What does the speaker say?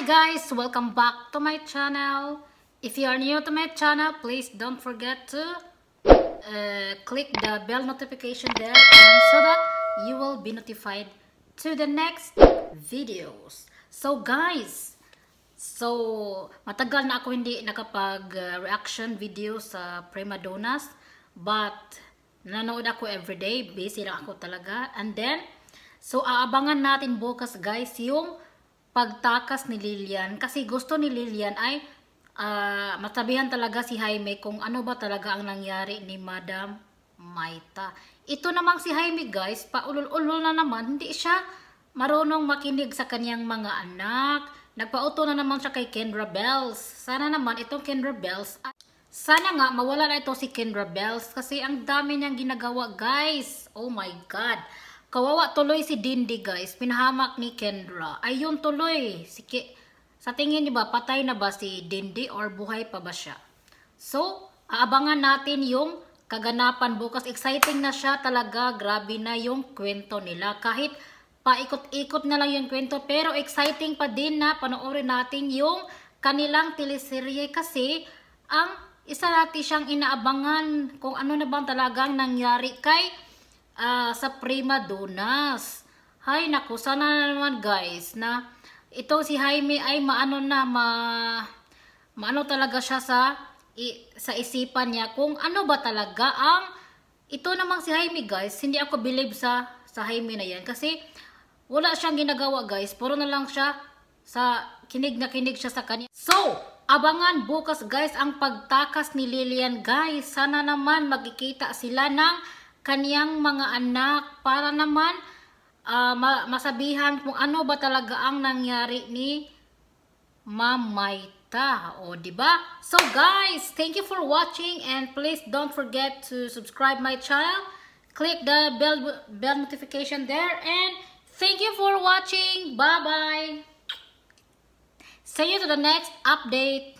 Hi guys! Welcome back to my channel. If you are new to my channel, please don't forget to uh, click the bell notification there so that you will be notified to the next videos. So guys, so matagal na ako hindi nakapag-reaction video sa Prima Donas but nanood ako everyday. Busy lang ako talaga. And then, so aabangan natin bukas guys yung pagtakas ni Lilian kasi gusto ni Lilian ay uh, ah, matabihan talaga si Jaime kung ano ba talaga ang nangyari ni Madam Maita. Ito namang si Jaime guys, paulol-ulol na naman, hindi siya marunong makinig sa kanyang mga anak. Nagpauto na naman siya kay Kendra Bells. Sana naman itong Kendra Bells sana nga mawala na ito si Kendra Bells kasi ang dami niyang ginagawa guys. Oh my God. Kawawa tuloy si Dindi guys. Pinahamak ni Kendra. Ayun tuloy. Si Ke Sa tingin niyo ba, patay na ba si Dindi or buhay pa ba siya? So, aabangan natin yung kaganapan bukas. Exciting na siya talaga. Grabe na yung kwento nila. Kahit paikot-ikot na lang yung kwento. Pero exciting pa din na panoorin natin yung kanilang teleserye kasi ang isa natin siyang inaabangan kung ano na bang talagang nangyari kay sa prima donas. Hay naku, sana na naman guys na ito si Jaime ay maano na ma maano talaga siya sa i, sa isipan niya kung ano ba talaga ang ito namang si Jaime guys, hindi ako believe sa sa Jaime na yan kasi wala siyang ginagawa guys, puro na lang siya sa kinig na kinig siya sa kanya. So, abangan bukas guys ang pagtakas ni Lilian guys. Sana naman magkikita sila ng kaniyang mga anak para naman uh, masabihan kung ano ba talaga ang nangyari ni Mamaita. O, di ba? So, guys, thank you for watching and please don't forget to subscribe my channel. Click the bell, bell notification there and thank you for watching. Bye-bye. See you to the next update.